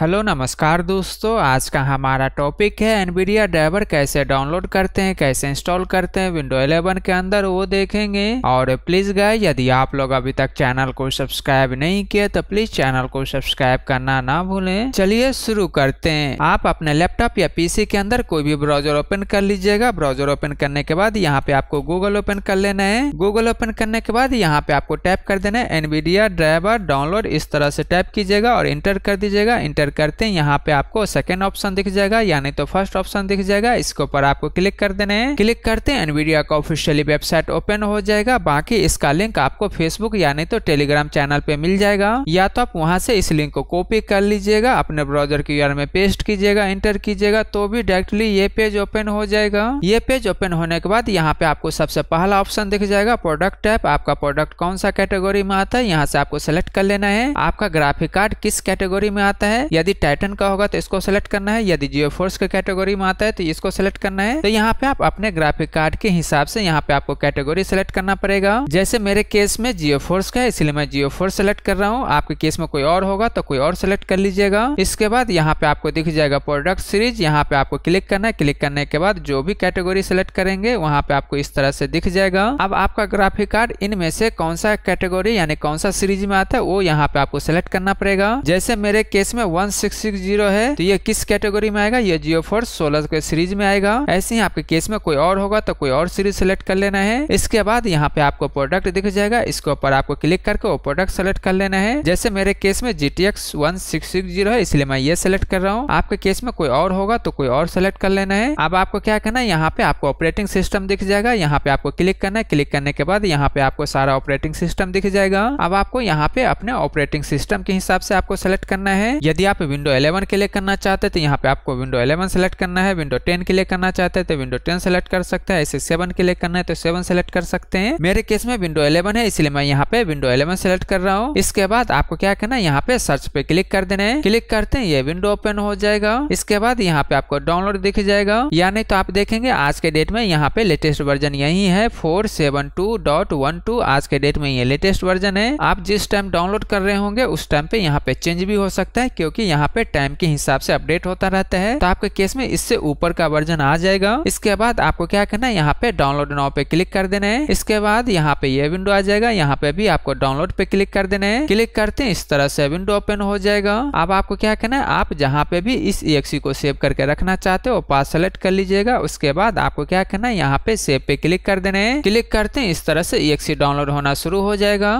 hello नमस्कार दोस्तों आज का हमारा टॉपिक है एनवीडिया ड्राइवर कैसे डाउनलोड करते हैं कैसे इंस्टॉल करते हैं विंडो 11 के अंदर वो देखेंगे और प्लीज गाय यदि आप लोग अभी तक चैनल को सब्सक्राइब नहीं किया तो प्लीज चैनल को सब्सक्राइब करना ना भूलें चलिए शुरू करते हैं आप अपने लैपटॉप या पीसी के अंदर कोई भी ब्राउजर ओपन कर लीजिएगा ब्राउजर ओपन करने के बाद यहाँ पे आपको गूगल ओपन कर लेना है गूगल ओपन करने के बाद यहाँ पे आपको टाइप कर देना है एनवीडिया ड्राइवर डाउनलोड इस तरह से टाइप कीजिएगा और इंटर कर दीजिएगा इंटर एंटर करते हैं यहाँ पे आपको सेकेंड ऑप्शन दिख जाएगा यानी तो फर्स्ट ऑप्शन दिख जाएगा इसके ऊपर आपको क्लिक कर देना है क्लिक करते हैं एनवीडिया का ऑफिशियली वेबसाइट ओपन हो जाएगा बाकी इसका लिंक आपको फेसबुक यानी तो टेलीग्राम चैनल पे मिल जाएगा या तो आप वहाँ से इस लिंक को कॉपी कर लीजिएगा अपने ब्राउजर की यूआर में पेस्ट कीजिएगा एंटर कीजिएगा तो भी डायरेक्टली ये पेज ओपन हो जाएगा ये पेज ओपन होने के बाद यहाँ पे आपको सबसे पहला ऑप्शन दिख जाएगा प्रोडक्ट टाइप आपका प्रोडक्ट कौन सा कैटेगरी में आता है यहाँ से आपको सेलेक्ट कर लेना है आपका ग्राफिक कार्ड किस कैटेगरी में आता है यदि टाइटन का होगा तो इसको सेलेक्ट करना है यदि जियो फोर्स के कैटेगरी में आता है तो इसको सेलेक्ट करना है तो यहाँ पे आप अपने ग्राफिक कार्ड के हिसाब से यहाँ पे आपको कैटेगरी सेलेक्ट करना पड़ेगा जैसे मेरे केस में जियो फोर्स का है इसलिए मैं जियो फोर्स सेलेक्ट कर रहा हूँ आपके केस में कोई और होगा तो कोई और सेलेक्ट कर लीजिएगा इसके बाद यहाँ पे आपको दिख जाएगा प्रोडक्ट सीरीज यहाँ पे आपको क्लिक करना है क्लिक करने के बाद जो भी कैटेगरी सेलेक्ट करेंगे वहाँ पे आपको इस तरह से दिख जाएगा अब आपका ग्राफिक कार्ड इनमें से कौन सा कैटेगरी यानी कौन सा सीरीज में आता है वो यहाँ पे आपको सेलेक्ट करना पड़ेगा जैसे मेरे केस में one one six six zero है तो ये किस कैटेगरी में आएगा ये जियो फोर सोलह के सीरीज में आएगा ऐसे ही आपके केस में कोई और होगा तो कोई और सीरीज सेलेक्ट कर लेना है इसके बाद यहाँ पे आपको प्रोडक्ट दिख जाएगा इसके ऊपर आपको क्लिक करके वो प्रोडक्ट सेलेक्ट कर लेना है जैसे मेरे केस में G T X one six six zero है इसलिए मैं ये सेलेक्ट कर रहा हूँ आपके केस में कोई और होगा तो कोई और सेलेक्ट कर लेना है अब आपको क्या करना है यहाँ पे आपको ऑपरेटिंग सिस्टम दिख जाएगा यहाँ पे आपको क्लिक करना है क्लिक करने के बाद यहाँ पे आपको सारा ऑपरेटिंग सिस्टम दिख जाएगा अब आपको यहाँ पे अपने ऑपरेटिंग सिस्टम के हिसाब से आपको सेलेक्ट करना है यदि आप पे विंडो 11 के लिए करना चाहते तो यहाँ पे आपको विंडो 11 सेलेक्ट करना है विंडो 10 के लिए करना चाहते तो विंडो 10 सेलेक्ट कर सकते हैं ऐसे 7 के लिए करना है तो 7 सेलेक्ट कर सकते हैं मेरे केस में विंडो 11 है इसलिए मैं यहाँ पे विंडो 11 सेलेक्ट कर रहा हूँ इसके बाद आपको क्या करना है यहाँ पे सर्च पे क्लिक कर देना है क्लिक करते हैं ये विंडो ओपन हो जाएगा इसके बाद यहाँ पे आपको डाउनलोड दिख जाएगा या नहीं तो आप देखेंगे आज के डेट में यहाँ पे लेटेस्ट वर्जन यही है फोर आज के डेट में ये लेटेस्ट वर्जन है आप जिस टाइम डाउनलोड कर रहे होंगे उस टाइम पे यहाँ पे चेंज भी हो सकता है क्योंकि यहाँ पे टाइम के हिसाब से अपडेट होता रहता है तो आपके केस में इससे ऊपर का वर्जन आ जाएगा इसके बाद आपको क्या करना है यहाँ पे डाउनलोड नाउ पे क्लिक कर देना है इसके बाद यहाँ पे ये विंडो आ जाएगा यहाँ पे भी आपको डाउनलोड पे क्लिक कर देना है क्लिक करते हैं इस तरह से विंडो ओपन हो जाएगा अब आपको क्या करना है आप जहाँ पे भी इस ई को सेव करके रखना चाहते हो पास सेलेक्ट कर लीजिएगा उसके बाद आपको क्या करना है यहाँ पे सेव पे क्लिक कर देना है क्लिक करते हैं इस तरह से एक्सी डाउनलोड होना शुरू हो जाएगा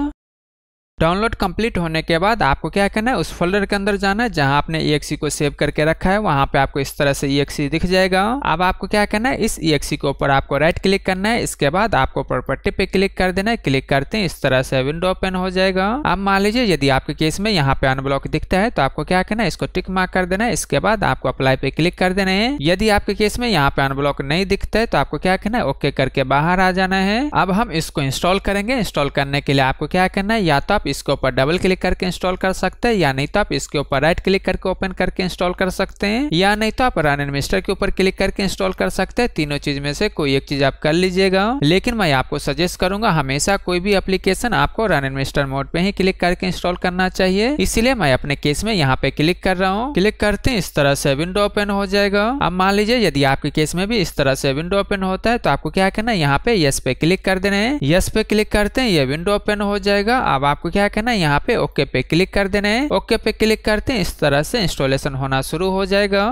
डाउनलोड कंप्लीट होने के बाद आपको क्या करना है उस फोल्डर के अंदर जाना है जहां आपने ई को सेव करके रखा है वहां पे आपको इस तरह से ई दिख जाएगा अब आपको क्या करना है इस ई के ऊपर आपको राइट क्लिक करना है इसके बाद आपको प्रॉपर्टी पे क्लिक कर देना है क्लिक करते हैं इस तरह से विंडो ओपन हो जाएगा अब मान लीजिए यदि आपके केस में यहाँ पे अनब्लॉक दिखता है तो आपको क्या करना है इसको टिक मार्क कर देना है इसके बाद आपको अप्लाई पे क्लिक कर देना है यदि आपके केस में यहाँ पे अनब्लॉक नहीं दिखता है तो आपको क्या करना है ओके करके बाहर आ जाना है अब हम इसको इंस्टॉल करेंगे इंस्टॉल करने के लिए आपको क्या करना है या तो आप इसके ऊपर डबल क्लिक करके इंस्टॉल कर सकते हैं या नहीं तो आप इसके ऊपर राइट क्लिक करके ओपन करके इंस्टॉल कर सकते हैं या नहीं तो आप रन एंड मिस्टर के ऊपर क्लिक करके इंस्टॉल कर सकते हैं तीनों चीज में से कोई एक चीज आप कर लीजिएगा लेकिन मैं आपको सजेस्ट करूंगा हमेशा कोई भी एप्लीकेशन आपको रन एंड मिस्टर मोड पे ही क्लिक करके इंस्टॉल करना चाहिए इसलिए मैं अपने केस में यहाँ पे क्लिक कर रहा हूँ क्लिक करते हैं इस तरह से विंडो ओपन हो जाएगा अब मान लीजिए यदि आपके केस में भी इस तरह से विंडो ओपन होता है तो आपको क्या करना है यहाँ पे यस पे क्लिक कर देना है यस पे क्लिक करते हैं ये विंडो ओपन हो जाएगा अब आपको क्या करना है यहाँ पे ओके पे क्लिक कर देना है ओके पे क्लिक करते हैं इस तरह से इंस्टॉलेशन होना शुरू हो जाएगा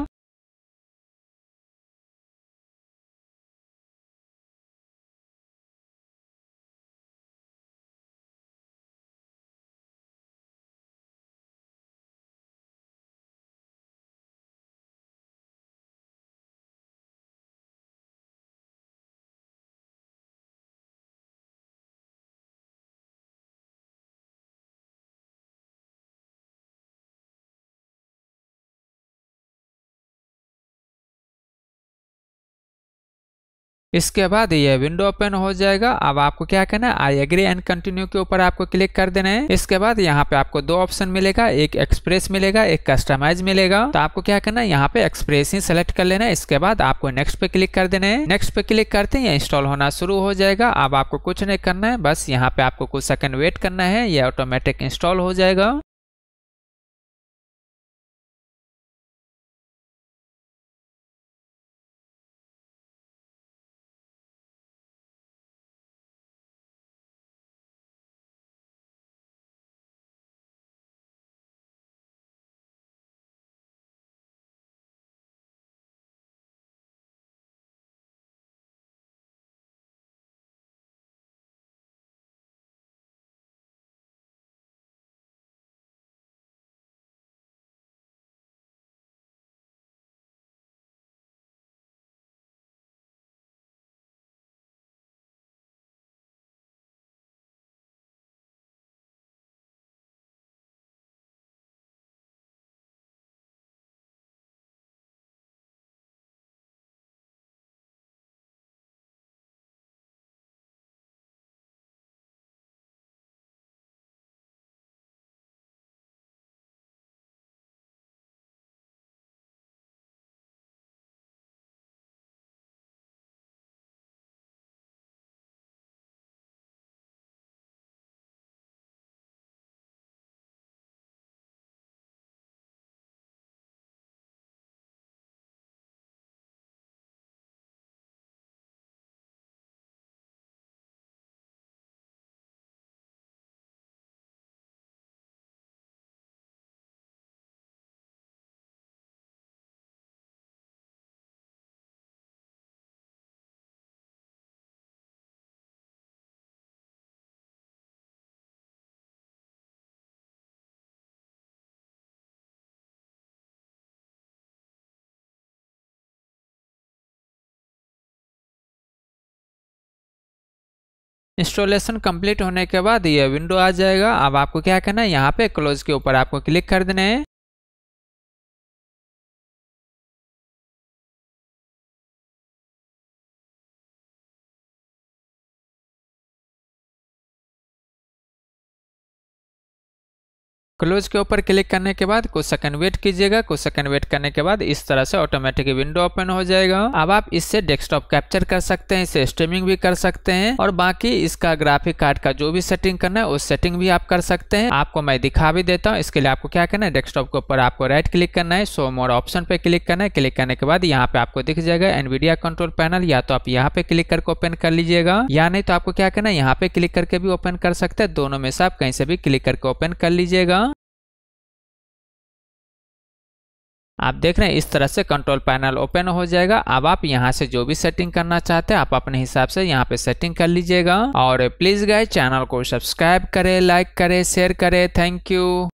इसके बाद ये विंडो ओपन हो जाएगा अब आपको क्या करना है आई एग्री एंड कंटिन्यू के ऊपर आपको क्लिक कर देना है इसके बाद यहाँ पे आपको दो ऑप्शन मिलेगा एक एक्सप्रेस मिलेगा एक कस्टमाइज मिलेगा तो आपको क्या करना है यहाँ पे एक्सप्रेस ही सेलेक्ट कर लेना है इसके बाद आपको नेक्स्ट पे क्लिक कर देना है नेक्स्ट पे क्लिक करते हैं इंस्टॉल होना शुरू हो जाएगा अब आपको कुछ नहीं करना है बस यहाँ पे आपको कुछ सेकंड वेट करना है ये ऑटोमेटिक इंस्टॉल हो जाएगा इंस्टॉलेशन कंप्लीट होने के बाद ये विंडो आ जाएगा अब आपको क्या करना है यहाँ पे क्लोज के ऊपर आपको क्लिक कर देना है क्लोज के ऊपर क्लिक करने के बाद कुछ सेकंड वेट कीजिएगा कुछ सेकंड वेट करने के बाद इस तरह से ऑटोमेटिक विंडो ओपन हो जाएगा अब आप इससे डेस्कटॉप कैप्चर कर सकते हैं इसे स्ट्रीमिंग भी कर सकते हैं और बाकी इसका ग्राफिक कार्ड का जो भी सेटिंग करना है उस सेटिंग भी आप कर सकते हैं आपको मैं दिखा भी देता हूँ इसके लिए आपको क्या करना है डेस्कटॉप के ऊपर आपको राइट क्लिक करना है सो मोर ऑप्शन पे क्लिक करना है क्लिक करने के बाद यहाँ पे आपको दिख जाएगा एनवीडिया कंट्रोल पैनल या तो आप यहाँ पे क्लिक करके ओपन कर लीजिएगा या नहीं तो आपको क्या करना है यहाँ पे क्लिक करके भी ओपन कर सकते हैं दोनों में से आप कहीं से भी क्लिक करके ओपन कर लीजिएगा आप देख रहे हैं इस तरह से कंट्रोल पैनल ओपन हो जाएगा अब आप यहाँ से जो भी सेटिंग करना चाहते हैं आप अपने हिसाब से यहाँ पे सेटिंग कर लीजिएगा और प्लीज गाय चैनल को सब्सक्राइब करें लाइक करें शेयर करें थैंक यू